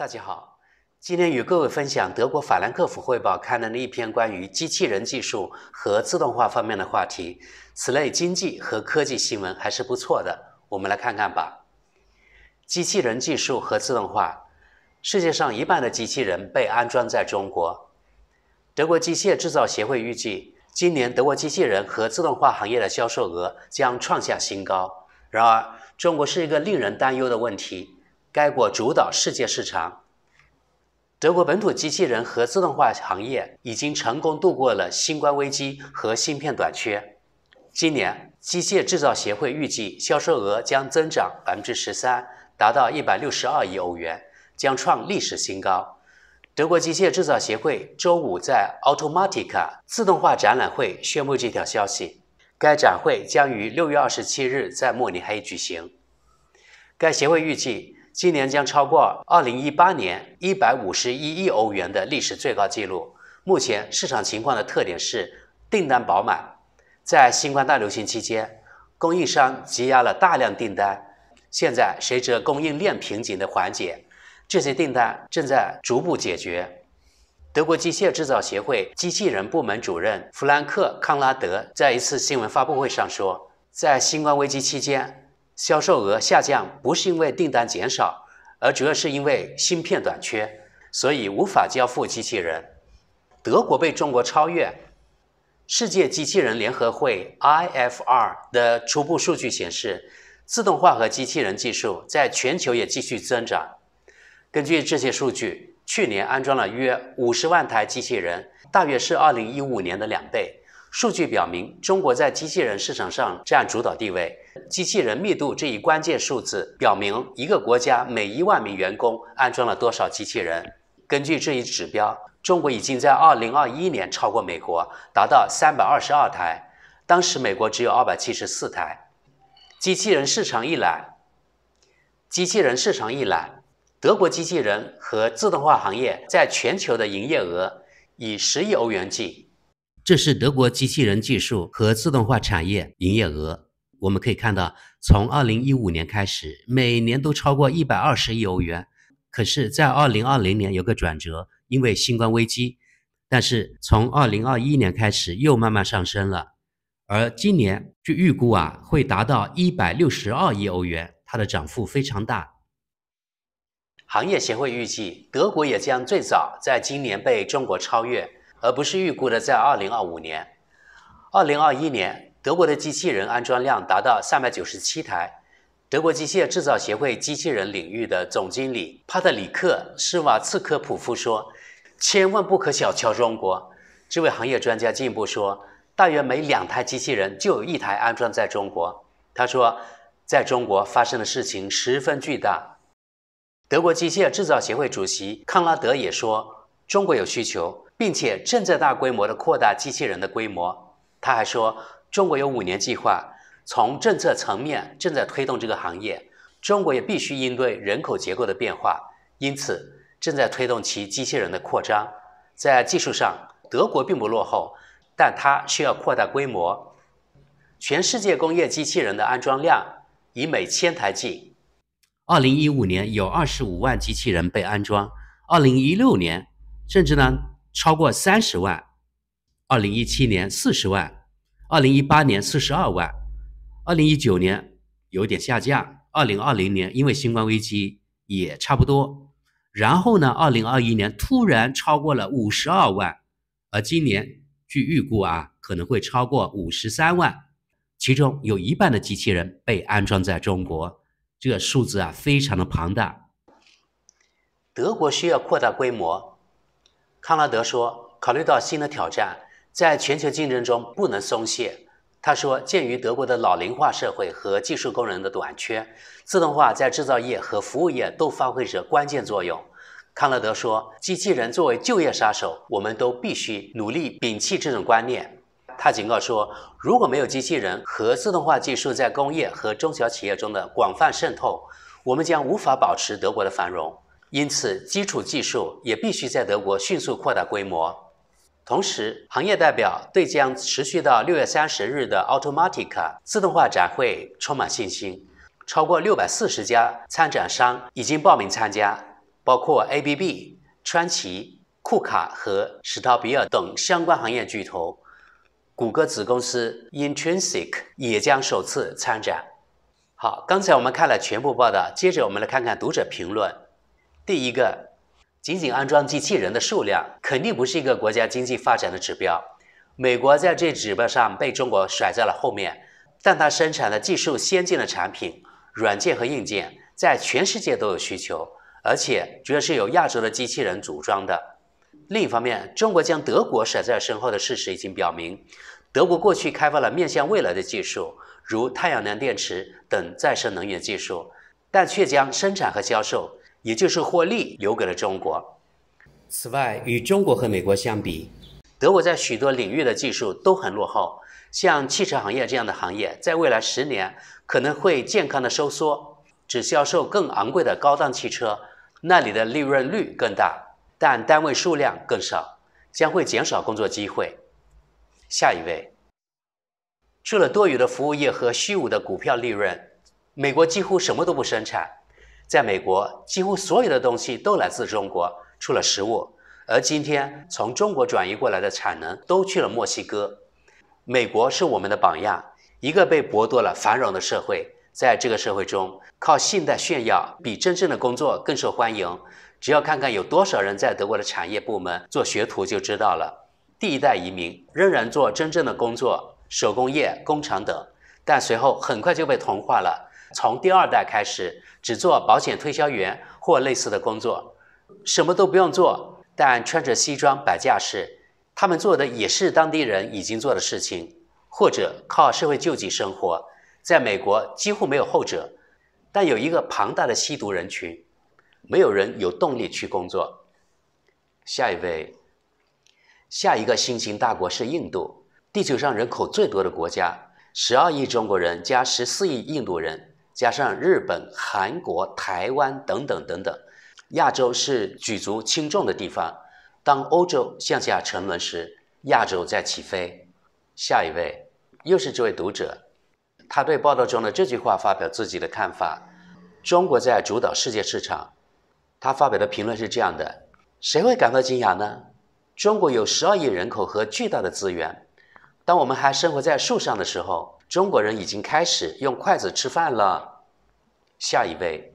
大家好，今天与各位分享德国法兰克福汇报刊登的一篇关于机器人技术和自动化方面的话题。此类经济和科技新闻还是不错的，我们来看看吧。机器人技术和自动化，世界上一半的机器人被安装在中国。德国机械制造协会预计，今年德国机器人和自动化行业的销售额将创下新高。然而，中国是一个令人担忧的问题。该国主导世界市场。德国本土机器人和自动化行业已经成功度过了新冠危机和芯片短缺。今年，机械制造协会预计销售额将增长百分之十三，达到一百六十二亿欧元，将创历史新高。德国机械制造协会周五在 Automatica 自动化展览会宣布这条消息。该展会将于六月二十七日在慕尼黑举行。该协会预计。今年将超过2018年151亿欧元的历史最高纪录。目前市场情况的特点是订单饱满。在新冠大流行期间，供应商积压了大量订单。现在随着供应链瓶颈的缓解，这些订单正在逐步解决。德国机械制造协会机器人部门主任弗兰克·康拉德在一次新闻发布会上说，在新冠危机期间。销售额下降不是因为订单减少，而主要是因为芯片短缺，所以无法交付机器人。德国被中国超越。世界机器人联合会 （IFR） 的初步数据显示，自动化和机器人技术在全球也继续增长。根据这些数据，去年安装了约五十万台机器人，大约是二零一五年的两倍。数据表明，中国在机器人市场上占主导地位。机器人密度这一关键数字表明，一个国家每一万名员工安装了多少机器人。根据这一指标，中国已经在二零二一年超过美国，达到三百二十二台，当时美国只有二百七十四台。机器人市场一览，机器人市场一览，德国机器人和自动化行业在全球的营业额以十亿欧元计。这是德国机器人技术和自动化产业营业额，我们可以看到，从二零一五年开始，每年都超过一百二十亿欧元。可是，在二零二零年有个转折，因为新冠危机。但是，从二零二一年开始又慢慢上升了，而今年据预估啊，会达到一百六十二亿欧元，它的涨幅非常大。行业协会预计，德国也将最早在今年被中国超越。而不是预估的在二零二五年、二零二一年，德国的机器人安装量达到三百九十七台。德国机械制造协会机器人领域的总经理帕特里克·施瓦茨科普夫说：“千万不可小瞧中国。”这位行业专家进一步说：“大约每两台机器人就有一台安装在中国。”他说：“在中国发生的事情十分巨大。”德国机械制造协会主席康拉德也说：“中国有需求。”并且正在大规模的扩大机器人的规模。他还说，中国有五年计划，从政策层面正在推动这个行业。中国也必须应对人口结构的变化，因此正在推动其机器人的扩张。在技术上，德国并不落后，但它需要扩大规模。全世界工业机器人的安装量以每千台计，二零一五年有二十五万机器人被安装，二零一六年甚至呢。超过三十万，二零一七年四十万，二零一八年四十二万，二零一九年有点下降，二零二零年因为新冠危机也差不多，然后呢，二零二一年突然超过了五十二万，而今年据预估啊，可能会超过五十三万，其中有一半的机器人被安装在中国，这个数字啊非常的庞大，德国需要扩大规模。康拉德说：“考虑到新的挑战，在全球竞争中不能松懈。”他说：“鉴于德国的老龄化社会和技术工人的短缺，自动化在制造业和服务业都发挥着关键作用。”康拉德说：“机器人作为就业杀手，我们都必须努力摒弃这种观念。”他警告说：“如果没有机器人和自动化技术在工业和中小企业中的广泛渗透，我们将无法保持德国的繁荣。”因此，基础技术也必须在德国迅速扩大规模。同时，行业代表对将持续到六月三十日的 Automatica 自动化展会充满信心。超过六百四十家参展商已经报名参加，包括 ABB、川崎、库卡和史陶比尔等相关行业巨头。谷歌子公司 Intrinsic 也将首次参展。好，刚才我们看了全部报道，接着我们来看看读者评论。第一个，仅仅安装机器人的数量肯定不是一个国家经济发展的指标。美国在这指标上被中国甩在了后面，但它生产的技术先进的产品，软件和硬件在全世界都有需求，而且主要是由亚洲的机器人组装的。另一方面，中国将德国甩在身后的事实已经表明，德国过去开发了面向未来的技术，如太阳能电池等再生能源技术，但却将生产和销售。也就是获利留给了中国。此外，与中国和美国相比，德国在许多领域的技术都很落后。像汽车行业这样的行业，在未来十年可能会健康的收缩，只销售更昂贵的高档汽车，那里的利润率更大，但单位数量更少，将会减少工作机会。下一位，除了多余的服务业和虚无的股票利润，美国几乎什么都不生产。在美国，几乎所有的东西都来自中国，除了食物。而今天，从中国转移过来的产能都去了墨西哥。美国是我们的榜样，一个被剥夺了繁荣的社会。在这个社会中，靠信贷炫耀比真正的工作更受欢迎。只要看看有多少人在德国的产业部门做学徒就知道了。第一代移民仍然做真正的工作，手工业、工厂等，但随后很快就被同化了。从第二代开始，只做保险推销员或类似的工作，什么都不用做，但穿着西装摆架势。他们做的也是当地人已经做的事情，或者靠社会救济生活。在美国几乎没有后者，但有一个庞大的吸毒人群，没有人有动力去工作。下一位，下一个新兴大国是印度，地球上人口最多的国家，十二亿中国人加十四亿印度人。加上日本、韩国、台湾等等等等，亚洲是举足轻重的地方。当欧洲向下沉沦时，亚洲在起飞。下一位又是这位读者，他对报道中的这句话发表自己的看法：中国在主导世界市场。他发表的评论是这样的：谁会感到惊讶呢？中国有十二亿人口和巨大的资源。当我们还生活在树上的时候，中国人已经开始用筷子吃饭了。下一位，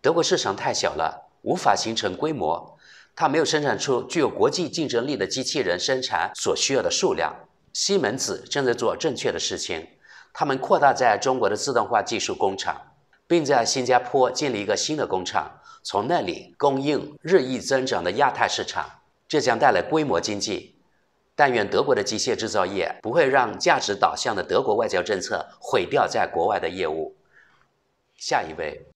德国市场太小了，无法形成规模。它没有生产出具有国际竞争力的机器人生产所需要的数量。西门子正在做正确的事情，他们扩大在中国的自动化技术工厂，并在新加坡建立一个新的工厂，从那里供应日益增长的亚太市场。这将带来规模经济。但愿德国的机械制造业不会让价值导向的德国外交政策毁掉在国外的业务。下一位。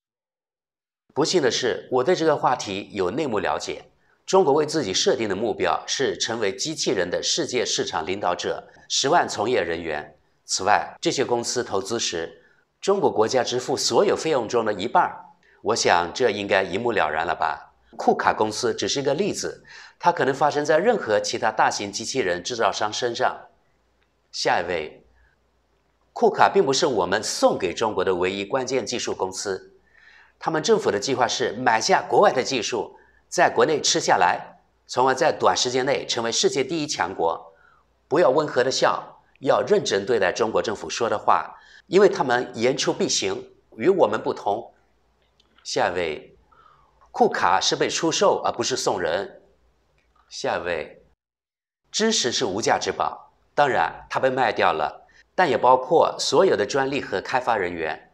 不幸的是，我对这个话题有内幕了解。中国为自己设定的目标是成为机器人的世界市场领导者，十万从业人员。此外，这些公司投资时，中国国家支付所有费用中的一半。我想这应该一目了然了吧？库卡公司只是一个例子，它可能发生在任何其他大型机器人制造商身上。下一位。库卡并不是我们送给中国的唯一关键技术公司，他们政府的计划是买下国外的技术，在国内吃下来，从而在短时间内成为世界第一强国。不要温和的笑，要认真对待中国政府说的话，因为他们言出必行，与我们不同。下一位，库卡是被出售而不是送人。下一位，知识是无价之宝，当然它被卖掉了。但也包括所有的专利和开发人员，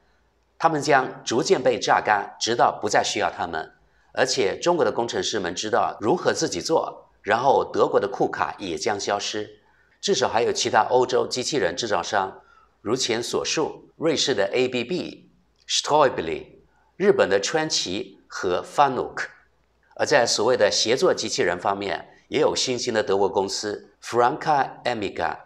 他们将逐渐被榨干，直到不再需要他们。而且，中国的工程师们知道如何自己做。然后，德国的库卡也将消失。至少还有其他欧洲机器人制造商，如前所述，瑞士的 ABB、s t r u b l i 日本的川崎和 Fanuc。而在所谓的协作机器人方面，也有新兴的德国公司 f r a n k a e m i g a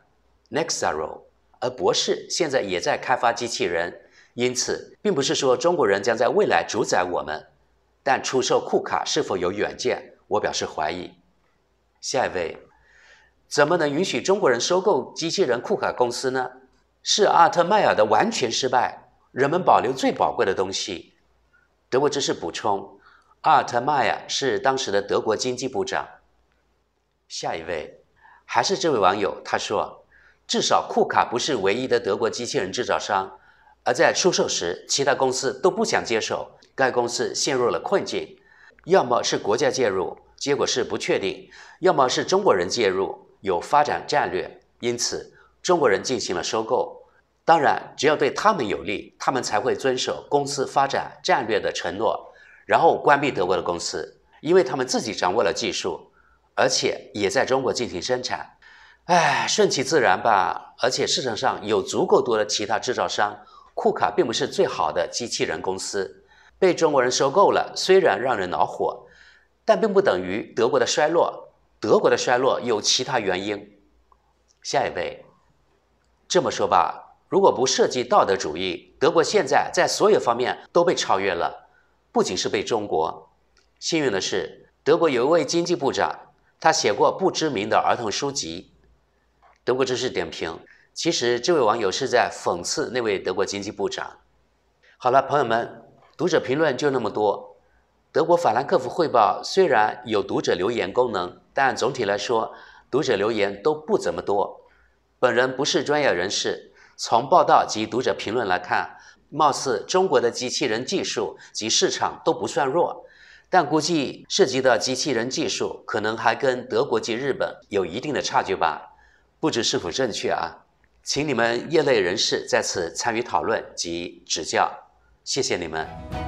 Nexaro。而博士现在也在开发机器人，因此，并不是说中国人将在未来主宰我们。但出售库卡是否有远见？我表示怀疑。下一位，怎么能允许中国人收购机器人库卡公司呢？是阿特迈尔的完全失败。人们保留最宝贵的东西。德国知识补充，阿特迈尔是当时的德国经济部长。下一位，还是这位网友，他说。至少库卡不是唯一的德国机器人制造商，而在出售时，其他公司都不想接手，该公司陷入了困境。要么是国家介入，结果是不确定；要么是中国人介入，有发展战略。因此，中国人进行了收购。当然，只要对他们有利，他们才会遵守公司发展战略的承诺，然后关闭德国的公司，因为他们自己掌握了技术，而且也在中国进行生产。唉，顺其自然吧。而且市场上有足够多的其他制造商，库卡并不是最好的机器人公司。被中国人收购了，虽然让人恼火，但并不等于德国的衰落。德国的衰落有其他原因。下一位，这么说吧，如果不涉及道德主义，德国现在在所有方面都被超越了，不仅是被中国。幸运的是，德国有一位经济部长，他写过不知名的儿童书籍。德国知识点评，其实这位网友是在讽刺那位德国经济部长。好了，朋友们，读者评论就那么多。德国法兰克福汇报虽然有读者留言功能，但总体来说，读者留言都不怎么多。本人不是专业人士，从报道及读者评论来看，貌似中国的机器人技术及市场都不算弱，但估计涉及的机器人技术可能还跟德国及日本有一定的差距吧。不知是否正确啊？请你们业内人士在此参与讨论及指教，谢谢你们。